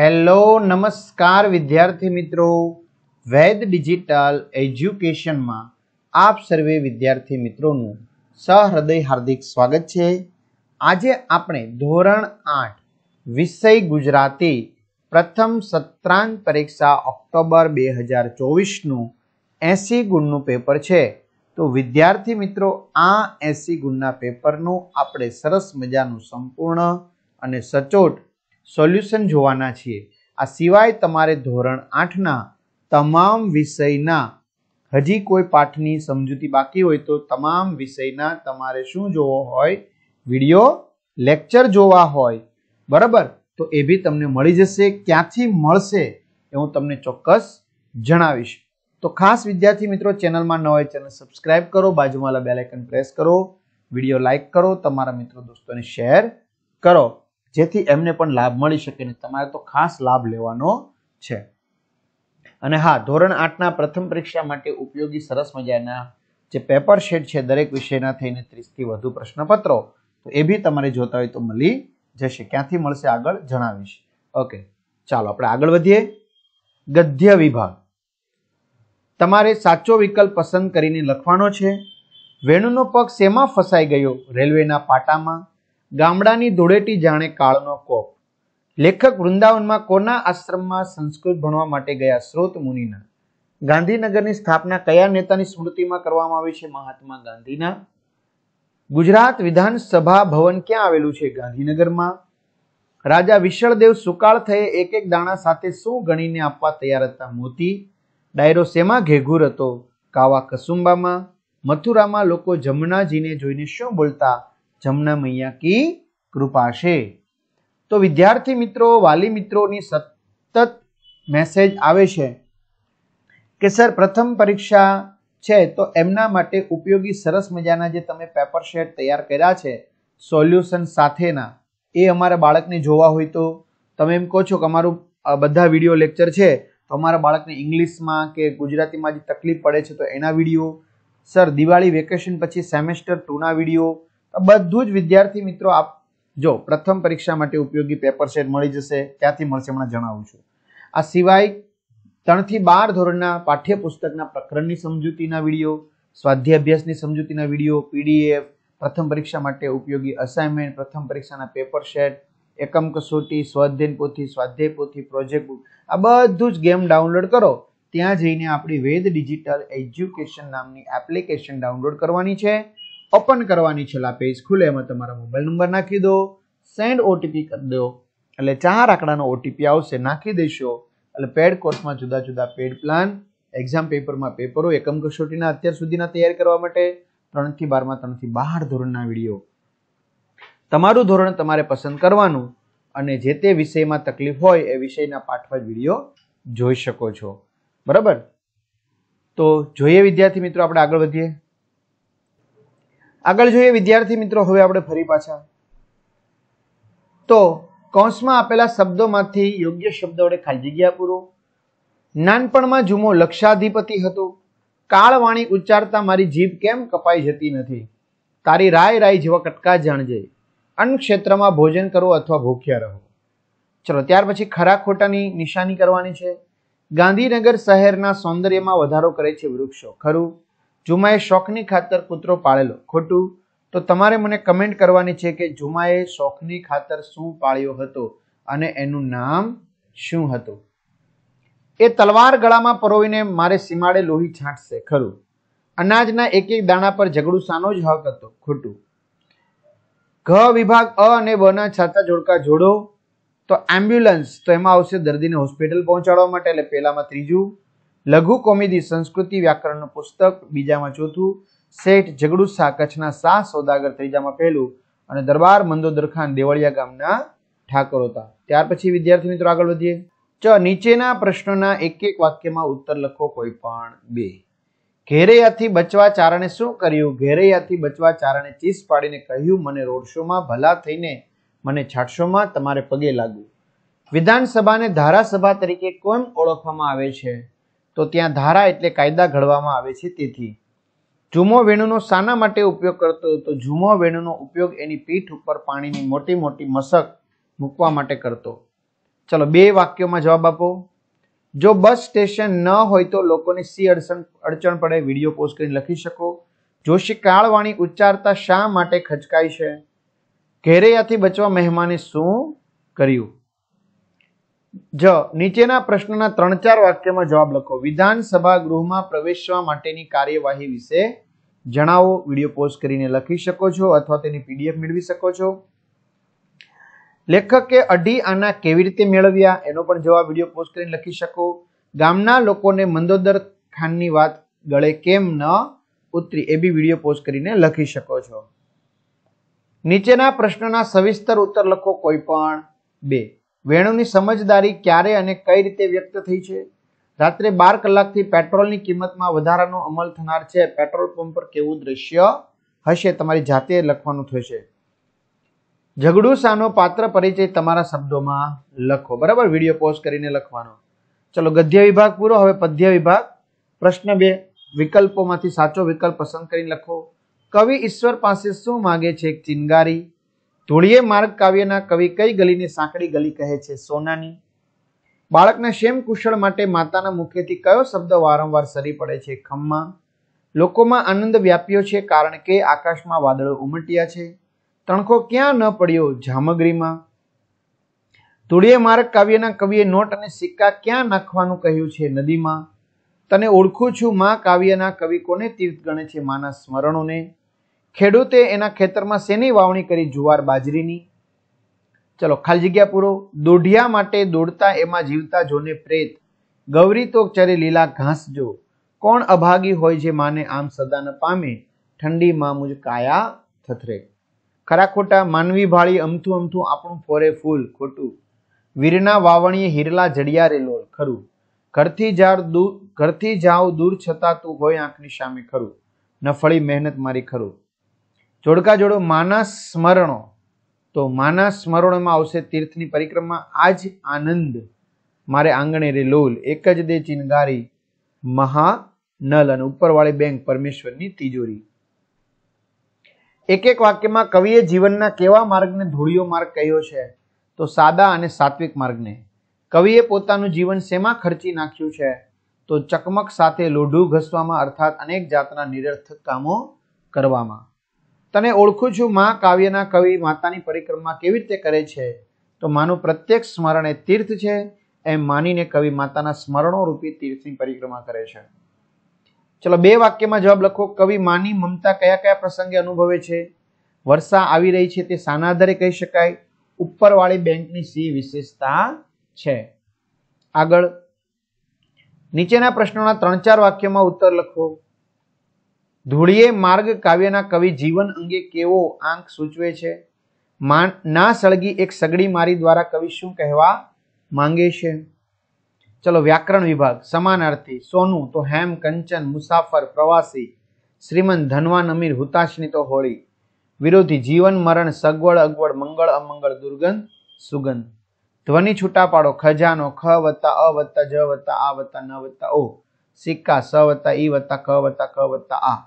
hello નમસ્કાર વિદ્યાર્થી મિત્રો વૈદ ડિજિટલ એજ્યુકેશનમાં આપ સર્વે વિદ્યાર્થી મિત્રોનું સહૃદય હાર્દિક સ્વાગત છે આજે આપણે ધોરણ આઠ વિષય ગુજરાતી પ્રથમ સત્રાંત પરીક્ષા ઓક્ટોબર બે હજાર ચોવીસનું એસી ગુણનું પેપર છે તો વિદ્યાર્થી મિત્રો આ એસી ગુણના પેપરનું આપણે સરસ મજાનું સંપૂર્ણ અને સચોટ સોલ્યુશન જોવાના છીએ આ સિવાય તમારે ધોરણ આઠના તમામ વિષયના હજી કોઈ પાઠની સમજૂતી બાકી હોય તો તમામ વિષયના તમારે શું જોવો હોય વિડીયો લેક્ચર જોવા હોય બરાબર તો એ બી તમને મળી જશે ક્યાંથી મળશે એ હું તમને ચોક્કસ જણાવીશ તો ખાસ વિદ્યાર્થી મિત્રો ચેનલમાં ન હોય ચેનલ સબસ્ક્રાઇબ કરો બાજુમાં બેલ આઇકન પ્રેસ કરો વિડીયો લાઇક કરો તમારા મિત્રો દોસ્તોને શેર કરો જેથી એમને પણ લાભ મળી શકે ને તમારે તો ખાસ લાભ લેવાનો છે અને હા ધોરણ આઠના પ્રથમ પરીક્ષા માટે ઉપયોગી સરસ મજાના જે પેપર શેડ છે દરેક વિષયના થઈને ત્રીસથી વધુ પ્રશ્નપત્રો તો એ બી તમારે જોતા હોય તો મળી જશે ક્યાંથી મળશે આગળ જણાવીશ ઓકે ચાલો આપણે આગળ વધીએ ગદ્ય વિભાગ તમારે સાચો વિકલ્પ પસંદ કરીને લખવાનો છે વેણુનો પગ શેમાં ફસાઈ ગયો રેલવેના પાટામાં ગામડાની ધૂળેટી જાણે કાળનો કોપ લેખક વૃંદાવનમાં કોના આશ્રમમાં સંસ્કૃત ભણવા માટે ગયા સ્રોત મુનિના ગાંધીનગરની સ્થાપના કયા નેતાની સ્મૃતિમાં કરવામાં આવી છે મહાત્મા ગાંધીના ગુજરાત વિધાનસભા ભવન ક્યાં આવેલું છે ગાંધીનગરમાં રાજા વિશળદેવ સુકાળ થયે એક એક દાણા સાથે શું ગણીને આપવા તૈયાર હતા મોતી ડાયરો શેમાં ઘેઘુર હતો કાવા કસુંબામાં મથુરામાં લોકો જમનાજીને જોઈને શું બોલતા જમના મૈયા કી કૃપા છે તો વિદ્યાર્થી મિત્રો વાલી મિત્રોની સતત મેસેજ આવે છે કે સર પ્રથમ પરીક્ષા છે તો એમના માટે ઉપયોગી સરસ મજાના જે તમે પેપર શેટ તૈયાર કર્યા છે સોલ્યુશન સાથેના એ અમારા બાળકને જોવા હોય તો તમે એમ કહો છો કે અમારું બધા વિડીયો લેક્ચર છે તો અમારા બાળકને ઇંગ્લિશમાં કે ગુજરાતીમાં જે તકલીફ પડે છે તો એના વિડીયો સર દિવાળી વેકેશન પછી સેમેસ્ટર ટુના વિડીયો બધું જ વિદ્યાર્થી મિત્રો આપ જો પ્રથમ પરીક્ષા માટે ઉપયોગી પેપર શેટ મળી જશે ત્યાંથી મળશે હમણાં જણાવું છું આ સિવાય ત્રણથી બાર ધોરણના પાઠ્યપુસ્તકના પ્રકરણની સમજૂતીના વિડીયો સ્વાધ્યાય અભ્યાસની સમજૂતીના વિડીયો પીડીએફ પ્રથમ પરીક્ષા માટે ઉપયોગી અસાઇનમેન્ટ પ્રથમ પરીક્ષાના પેપર શેટ એકમ કસોટી સ્વાધ્યાય પોથી સ્વાધ્યાય પોથી પ્રોજેક્ટ બુક આ બધું જ ગેમ ડાઉનલોડ કરો ત્યાં જઈને આપણી વેદ ડિજિટલ એજ્યુકેશન નામની એપ્લિકેશન ડાઉનલોડ કરવાની છે ઓપન કરવાની છેલ્લા પેજ ખુલે એમાં તમારા મોબાઈલ નંબર નાખી દો સેન્ડ ઓટીપી કરી દો એટલે ચાર આંકડાનો ઓટીપી આવશે નાખી દેશો એટલે પેડ કોર્સમાં જુદા જુદા પેડ પ્લાન એક્ઝામ પેપરમાં પેપરો એકમ કસોટીના અત્યાર સુધીના તૈયાર કરવા માટે ત્રણથી બારમાં ત્રણથી બાર ધોરણના વિડીયો તમારું ધોરણ તમારે પસંદ કરવાનું અને જે તે વિષયમાં તકલીફ હોય એ વિષયના પાઠવા વિડીયો જોઈ શકો છો બરાબર તો જોઈએ વિદ્યાર્થી મિત્રો આપણે આગળ વધીએ આગળ જોઈએ વિદ્યાર્થી મિત્રો હવે આપણે ફરી પાછા તો કૌંસમાં આપેલા શબ્દોમાંથી યોગ્ય શબ્દ વડે ખાલી જગ્યા પૂરો નાનપણમાં જુમો લક્ષાધિપતિ હતો કાળવાણી ઉચ્ચારતા મારી જીભ કેમ કપાઈ જતી નથી તારી રાય રાય જેવા કટકા જાણજે અન્ન ક્ષેત્રમાં ભોજન કરો અથવા ભૂખ્યા રહો ચલો ત્યાર પછી ખરા ખોટાની નિશાની કરવાની છે ગાંધીનગર શહેરના સૌંદર્યમાં વધારો કરે છે વૃક્ષો ખરું જુમાએ શોખની ખાતર કૂતરો પાળેલો ખોટું તો તમારે મને કમેન્ટ કરવાની છે કે જુમાએ શોખની ખાતર શું પાળ્યો હતો અને એનું નામ શું હતું એ તલવાર ગળામાં પરોવીને મારે સીમાડે લોહી છાંટશે ખરું અનાજના એક એક દાણા પર ઝઘડું સાનો જ હક હતો ખોટું ઘ વિભાગ અ અને બ ના છાતા જોડકા જોડો તો એમ્બ્યુલન્સ તો એમાં આવશે દર્દીને હોસ્પિટલ પહોંચાડવા માટે એટલે પહેલામાં ત્રીજું લઘુ કોમેદી સંસ્કૃતિ વ્યાકરણનું પુસ્તક બીજામાં ચોથું શેઠ જગડુસા કચ્છના શાહ સોદાગર ત્રીજામાં પહેલું અને દરબાર મંદોદર ખાન દેવળિયા ગામના ઠાકોર હતા ત્યાર પછી વિદ્યાર્થી મિત્રો આગળ વધીએ ચ નીચેના પ્રશ્નોના એક એક વાક્યમાં ઉત્તર લખો કોઈ પણ બે ઘેરૈયાથી બચવા ચારણે શું કર્યું ઘેરૈયાથી બચવા ચારણે ચીસ પાડીને કહ્યું મને રોડ શોમાં ભલા થઈને મને છાટશોમાં તમારે પગે લાગુ વિધાનસભાને ધારાસભા તરીકે કોણ ઓળખવામાં આવે છે તો ત્યાં ધારા એટલે કાયદા ઘડવામાં આવે છે તેથી જુમો વેણુનો શાના માટે ઉપયોગ કરતો તો જુમો વેણુનો ઉપયોગ એની પીઠ ઉપર પાણીની મોટી મોટી મશક મૂકવા માટે કરતો ચલો બે વાક્યોમાં જવાબ આપો જો બસ સ્ટેશન ન હોય તો લોકોને સી અડચણ અડચણ પડે વિડીયો પોસ્ટ કરીને લખી શકો જોશી કાળવાણી ઉચ્ચારતા શા માટે ખચકાય છે ઘેરૈયાથી બચવા મહેમાને શું કર્યું જ નીચેના પ્રશ્નના ત્રણ ચાર વાક્યમાં જવાબ લખો વિધાનસભા ગૃહમાં પ્રવેશવા માટેની કાર્યવાહી વિશે જણાવો વિડીયો પોઝ કરીને લખી શકો છો અથવા તેની પીડીએફ મેળવી શકો છો લેખકે અઢી આના કેવી રીતે મેળવ્યા એનો પણ જવાબ વિડીયો પોઝ કરીને લખી શકો ગામના લોકોને મંદોદર ખાનની વાત ગળે કેમ ન ઉતરી એ બી વિડીયો પોઝ કરીને લખી શકો છો નીચેના પ્રશ્નના સવિસ્તર ઉત્તર લખો કોઈ પણ બે વેણુની સમજદારી ક્યારે અને કઈ રીતે વ્યક્ત થઈ છે રાત્રે બાર કલાકથી પેટ્રોલની કિંમતમાં વધારાનો અમલ થનાર છે પેટ્રોલ પંપ પર કેવું દ્રશ્ય હશે તમારી જાતે લખવાનું થશે ઝઘડુસાનો પાત્ર પરિચય તમારા શબ્દોમાં લખો બરાબર વિડીયો પોઝ કરીને લખવાનો ચલો ગદ્ય વિભાગ પૂરો હવે પદ્ય વિભાગ પ્રશ્ન બે વિકલ્પોમાંથી સાચો વિકલ્પ પસંદ કરીને લખો કવિ ઈશ્વર પાસે શું માગે છે એક ચિનગારી ધૂળીએ માર્ગ કાવ્યના કવિ કઈ ગલીને સાંકડી ગલી કહે છે સોનાની બાળકના શેમ કુશળ માટે માતાના મુખેથી કયો શબ્દ વારંવાર સરી પડે છે ખમ્મા લોકોમાં આનંદ વ્યાપ્યો છે કારણ કે આકાશમાં વાદળો ઉમટ્યા છે તણખો ક્યાં ન પડ્યો જામગરીમાં ધૂળીએ માર્ગ કાવ્યના કવિએ નોટ અને સિક્કા ક્યાં નાખવાનું કહ્યું છે નદીમાં તને ઓળખું છું મા કાવ્યના કવિ કોને તીર્થ ગણે છે માના સ્મરણોને ખેડૂતે એના ખેતરમાં શેની વાવણી કરી જુવાર બાજરીની ચલો ખાલી જગ્યા પૂરો દોઢિયા માટે દોડતા એમાં જીવતા જોને પ્રેત ગૌરી તો ચરે લીલા ઘાસ જો કોણ અભાગી હોય જે માને આમ સદા ન પામે ઠંડીમાં મુજ કાયા થથરે ખરા ખોટા માનવી ભાળી અમથું અમથું આપણું ફોરે ફૂલ ખોટું વીરના વાવણીએ હિરલા જડિયારે લોલ ખરું ઘરથી જાર દૂર ઘરથી જાવ દૂર છતાં તું હોય આંખની સામે ખરું નફળી મહેનત મારી ખરું જોડકા જોડો માના સ્મરણો તો માના સ્મરણોમાં આવશે તીર્થની પરિક્રમા આ જ આનંદ મારે આંગણે રે લોલ એક જ દે ચિનગારી મહા નલ અને ઉપરવાળી બેંક પરમેશ્વરની તિજોરી એક એક વાક્યમાં કવિએ જીવનના કેવા માર્ગને ધૂળિયો માર્ગ કહ્યો છે તો સાદા અને સાત્વિક માર્ગને કવિએ પોતાનું જીવન શેમાં ખર્ચી નાખ્યું છે તો ચકમક સાથે લોઢું ઘસવામાં અર્થાત અનેક જાતના નિરર્થક કામો કરવામાં તને ઓળખું છું માં કાવ્યના કવિ માતાની પરિક્રમા કેવી રીતે કરે છે તો માનું પ્રત્યેક સ્મરણ એ તીર્થ છે એમ માનીને કવિ માતાના સ્મરણો રૂપી તીર્થની પરિક્રમા કરે છે ચલો બે વાક્યમાં જવાબ લખો કવિ માની મમતા કયા કયા પ્રસંગે અનુભવે છે વર્ષા આવી રહી છે તે સાના આધારે કહી શકાય ઉપરવાળી બેંકની સી વિશેષતા છે આગળ નીચેના પ્રશ્નોના ત્રણ ચાર વાક્યમાં ઉત્તર લખો ધૂળીએ માર્ગ કાવ્યના કવિ જીવન અંગે કેવો આંક સૂચવે છે ના સળગી એક સગડી મારી દ્વારા કવિ શું કહેવા માંગે છે ચલો વ્યાકરણ વિભાગ સમાનાર્થી સોનું તો હેમ કંચન મુસાફર પ્રવાસી શ્રીમંત ધનવાન અમીર હુતાશની તો હોળી વિરોધી જીવન મરણ સગવડ અગવડ મંગળ અમંગળ દુર્ગંધ સુગંધ ધ્વનિ છૂટા પાડો ખજાનો ખ વત્તા અ વત્તા જ વત્તા આ વત્તા ન વત્તા ઓ સિક્કા સ વત્તા ઈ વત્તા ક વત્તા ક વત્તા આ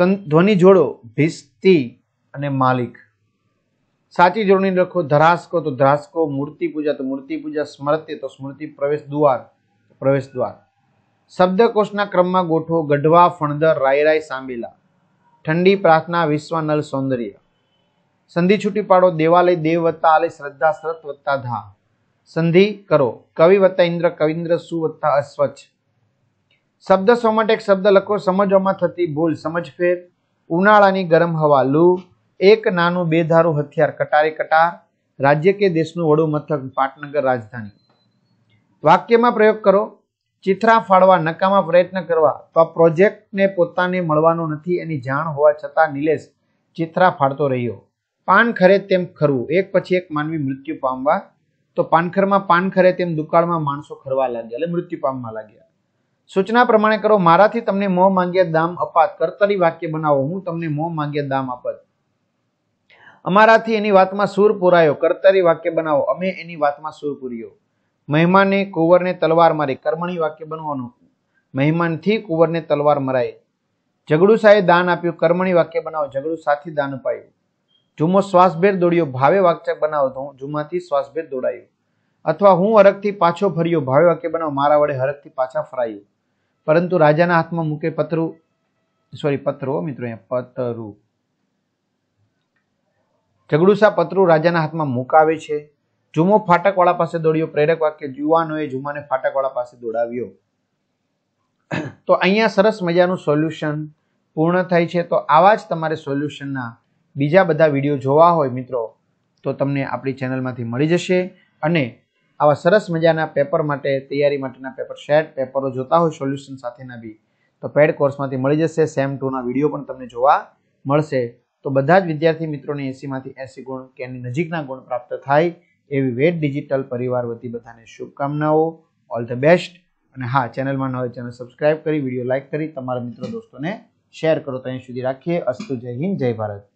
ધ્વનિ જોડો ભિસ્તી અને માલિક સાચી જોડણી લખો ધરાસકો તો ધરાસકો મૂર્તિ પૂજા તો મૂર્તિ પૂજા સ્મૃતિ તો સ્મૃતિ પ્રવેશ દ્વાર પ્રવેશ દ્વાર શબ્દકોશના ક્રમમાં ગોઠવો ગઢવા ફણદર રાયરાય સાંબીલા ઠંડી પ્રાર્થના વિશ્વ નલ સૌંદર્ય સંધિ છૂટી પાડો દેવાલય દેવ વત્તા આલય શ્રદ્ધા શ્રત વત્તા ધા સંધિ કરો કવિ વત્તા ઇન્દ્ર કવિન્દ્ર સુ વત્તા અસ્વચ્છ શબ્દ સોમટ એક શબ્દ લખો સમજવામાં થતી ભૂલ સમજફેર ઉનાળાની ગરમ હવા લૂ એક નાનું બેધારું હથિયાર કટારે કટાર રાજ્ય કે દેશનું વડું મથક પાટનગર રાજધાની વાક્યમાં પ્રયોગ કરો ચિત્રા ફાળવા નકામા પ્રયત્ન કરવા તો આ પ્રોજેક્ટને પોતાને મળવાનો નથી એની જાણ હોવા છતાં નિલેશ ચિત્રા ફાળતો રહ્યો પાનખરે તેમ ખરવું એક પછી એક માનવી મૃત્યુ પામવા તો પાનખરમાં પાનખરે તેમ દુકાળમાં માણસો ખરવા લાગ્યા એટલે મૃત્યુ પામવા લાગ્યા સૂચના પ્રમાણે કરો મારાથી તમને મોહ માંગ્યા દામ અપાત કરતરી વાક્ય બનાવો હું તમને મોહ માંગ્યા દામ અપાત અમારાથી એની વાતમાં સૂર પુરાયો કરતરી વાક્ય બનાવો અમે એની વાતમાં સૂર પૂર્યો મહેમાને કુંવરને તલવાર મારી કર્મણી વાક્ય બનવાનું મહેમાનથી કુંવરને તલવાર મરાય ઝઘડુસાએ દાન આપ્યું કર્મણી વાક્ય બનાવો ઝઘડુસાથી દાન અપાયું જુમો શ્વાસભેર દોડ્યો ભાવે વાક્ય બનાવો તો જુમાથી શ્વાસભેર દોડાયું અથવા હું હરકથી પાછો ફર્યો ભાવે વાક્ય બનાવો મારા વડે હરકથી પાછા ફરાયું પરંતુ રાજાના હાથમાં મૂકે પથરું સોરી પથરો મિત્રો અહીંયા પતરું ઝઘડુસા પત્રુ રાજાના હાથમાં મુકાવે છે જુમો ફાટકવાળા પાસે દોડ્યો પ્રેરક વાક્ય યુવાનોએ જુમાને ફાટકવાળા પાસે દોડાવ્યો તો અહીંયા સરસ મજાનું સોલ્યુશન પૂર્ણ થાય છે તો આવા જ તમારે સોલ્યુશનના બીજા બધા વિડીયો જોવા હોય મિત્રો તો તમને આપણી ચેનલમાંથી મળી જશે અને આવા સરસ મજાના પેપર માટે તૈયારી માટેના પેપર સેટ પેપરો જોતા હોય સોલ્યુશન સાથેના બી તો પેડ કોર્સમાંથી મળી જશે સેમ ટુના વિડીયો પણ તમને જોવા મળશે તો બધા જ વિદ્યાર્થી મિત્રોને એસીમાંથી એસી ગુણ કે એની નજીકના ગુણ પ્રાપ્ત થાય એવી વેટ ડિજિટલ પરિવાર વતી બધાને શુભકામનાઓ ઓલ ધ બેસ્ટ અને હા ચેનલમાં ન ચેનલ સબસ્ક્રાઇબ કરી વિડીયો લાઇક કરી તમારા મિત્રો દોસ્તોને શેર કરો ત્યાં સુધી રાખીએ અસ્તુ જય હિન્દ જય ભારત